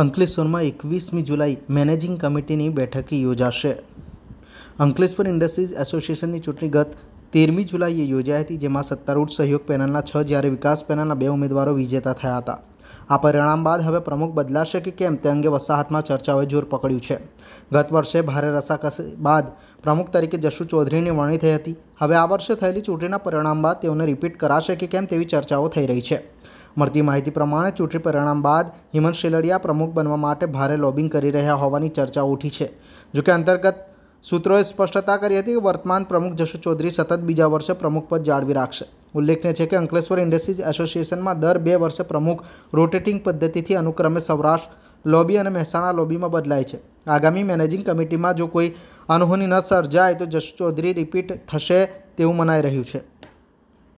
અંકલેશ્વરમાં એકવીસમી જુલાઈ મેનેજિંગ કમિટીની બેઠક યોજાશે અંકલેશ્વર ઇન્ડસ્ટ્રીઝ એસોસિએશનની ચૂંટણી ગત તેરમી જુલાઈએ યોજાઈ હતી જેમાં સત્તારૂઢ સહયોગ પેનલના છ જ્યારે વિકાસ પેનલના બે ઉમેદવારો વિજેતા થયા હતા આ પરિણામ બાદ હવે પ્રમુખ બદલાશે કે કેમ તે અંગે વસાહતમાં ચર્ચાઓએ જોર પકડ્યું છે ગત વર્ષે ભારે રસાકસી બાદ પ્રમુખ તરીકે જશુ ચૌધરીની વરણી થઈ હતી હવે આ વર્ષે થયેલી ચૂંટણીના પરિણામ બાદ તેઓને રિપીટ કરાશે કે કેમ તેવી ચર્ચાઓ થઈ રહી છે મળતી માહિતી પ્રમાણે ચૂંટણી પરિણામ બાદ હિમંત શેલડિયા પ્રમુખ બનવા માટે ભારે લોબિંગ કરી રહ્યા હોવાની ચર્ચા ઉઠી છે જોકે અંતર્ગત સૂત્રોએ સ્પષ્ટતા કરી હતી કે વર્તમાન પ્રમુખ જશુ ચૌધરી સતત બીજા વર્ષે પ્રમુખ પદ જાળવી રાખશે ઉલ્લેખનીય છે કે અંકલેશ્વર ઇન્ડસ્ટ્રીઝ એસોસિએશનમાં દર બે વર્ષે પ્રમુખ રોટેટિંગ પદ્ધતિથી અનુક્રમે સૌરાષ્ટ્ર લોબી અને મહેસાણા લોબીમાં બદલાય છે આગામી મેનેજિંગ કમિટીમાં જો કોઈ અનહોની ન સર્જાય તો જશુ ચૌધરી રિપીટ થશે તેવું મનાઈ રહ્યું છે